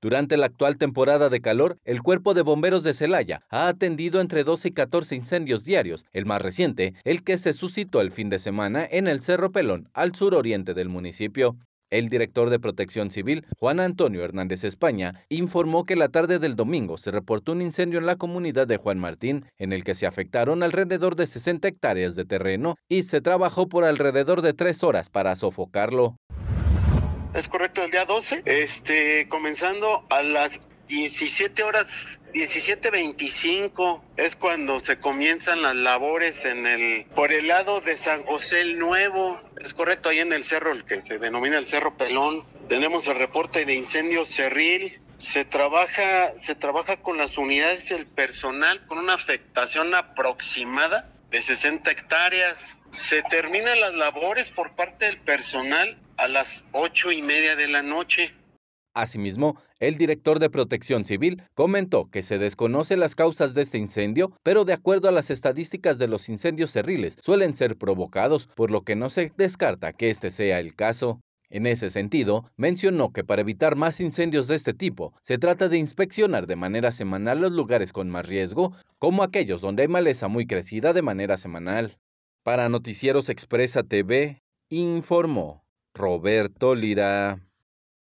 Durante la actual temporada de calor, el Cuerpo de Bomberos de Celaya ha atendido entre 12 y 14 incendios diarios, el más reciente, el que se suscitó el fin de semana en el Cerro Pelón, al suroriente del municipio. El director de Protección Civil, Juan Antonio Hernández España, informó que la tarde del domingo se reportó un incendio en la comunidad de Juan Martín, en el que se afectaron alrededor de 60 hectáreas de terreno y se trabajó por alrededor de tres horas para sofocarlo es correcto, el día 12, este, comenzando a las 17 horas 17:25 es cuando se comienzan las labores en el por el lado de San José el Nuevo, es correcto, ahí en el cerro el que se denomina el Cerro Pelón. Tenemos el reporte de incendio cerril. Se trabaja se trabaja con las unidades el personal con una afectación aproximada de 60 hectáreas. Se terminan las labores por parte del personal a las ocho y media de la noche. Asimismo, el director de Protección Civil comentó que se desconocen las causas de este incendio, pero de acuerdo a las estadísticas de los incendios cerriles suelen ser provocados, por lo que no se descarta que este sea el caso. En ese sentido, mencionó que para evitar más incendios de este tipo, se trata de inspeccionar de manera semanal los lugares con más riesgo, como aquellos donde hay maleza muy crecida de manera semanal. Para Noticieros Expresa TV, informó Roberto Lira.